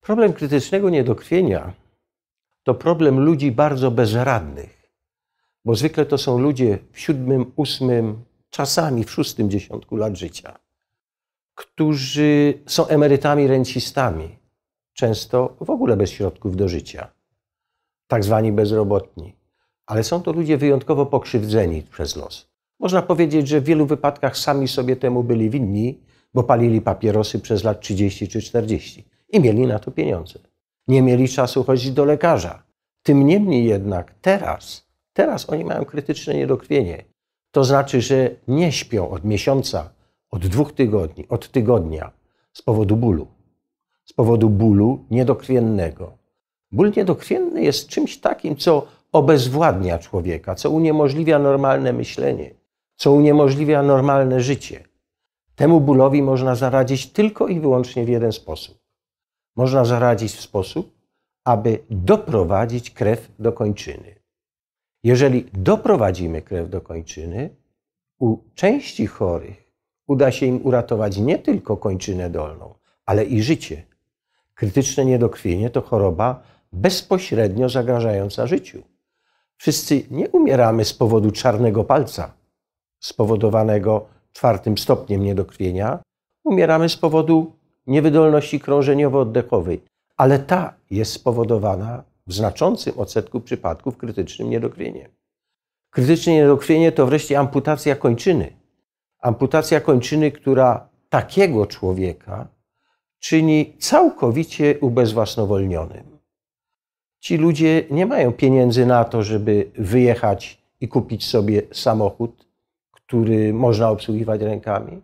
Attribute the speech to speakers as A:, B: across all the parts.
A: Problem krytycznego niedokrwienia to problem ludzi bardzo bezradnych, bo zwykle to są ludzie w siódmym, ósmym, czasami w szóstym dziesiątku lat życia, którzy są emerytami, rencistami, często w ogóle bez środków do życia, tak zwani bezrobotni. Ale są to ludzie wyjątkowo pokrzywdzeni przez los. Można powiedzieć, że w wielu wypadkach sami sobie temu byli winni, bo palili papierosy przez lat 30 czy 40 i mieli na to pieniądze. Nie mieli czasu chodzić do lekarza. Tym niemniej jednak teraz, teraz oni mają krytyczne niedokrwienie. To znaczy, że nie śpią od miesiąca, od dwóch tygodni, od tygodnia z powodu bólu. Z powodu bólu niedokrwiennego. Ból niedokrwienny jest czymś takim, co obezwładnia człowieka, co uniemożliwia normalne myślenie, co uniemożliwia normalne życie. Temu bólowi można zaradzić tylko i wyłącznie w jeden sposób można zaradzić w sposób, aby doprowadzić krew do kończyny. Jeżeli doprowadzimy krew do kończyny, u części chorych uda się im uratować nie tylko kończynę dolną, ale i życie. Krytyczne niedokrwienie to choroba bezpośrednio zagrażająca życiu. Wszyscy nie umieramy z powodu czarnego palca spowodowanego czwartym stopniem niedokrwienia, umieramy z powodu niewydolności krążeniowo-oddechowej, ale ta jest spowodowana w znaczącym odsetku przypadków krytycznym niedokrwieniem. Krytyczne niedokrwienie to wreszcie amputacja kończyny. Amputacja kończyny, która takiego człowieka czyni całkowicie ubezwłasnowolnionym. Ci ludzie nie mają pieniędzy na to, żeby wyjechać i kupić sobie samochód, który można obsługiwać rękami.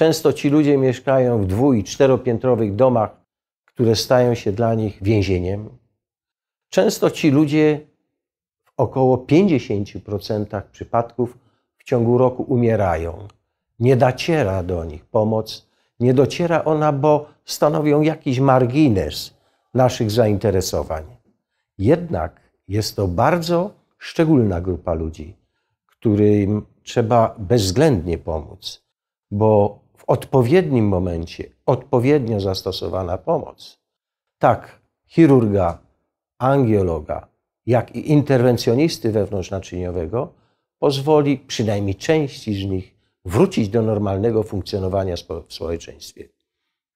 A: Często ci ludzie mieszkają w dwu- i czteropiętrowych domach, które stają się dla nich więzieniem. Często ci ludzie w około 50% przypadków w ciągu roku umierają. Nie dociera do nich pomoc, nie dociera ona, bo stanowią jakiś margines naszych zainteresowań. Jednak jest to bardzo szczególna grupa ludzi, którym trzeba bezwzględnie pomóc, bo odpowiednim momencie odpowiednio zastosowana pomoc, tak chirurga, angiologa, jak i interwencjonisty wewnątrznaczyniowego pozwoli przynajmniej części z nich wrócić do normalnego funkcjonowania w społeczeństwie.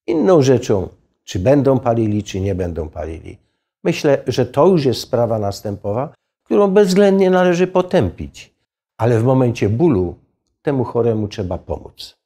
A: Inną rzeczą, czy będą palili, czy nie będą palili. Myślę, że to już jest sprawa następowa, którą bezwzględnie należy potępić, ale w momencie bólu temu choremu trzeba pomóc.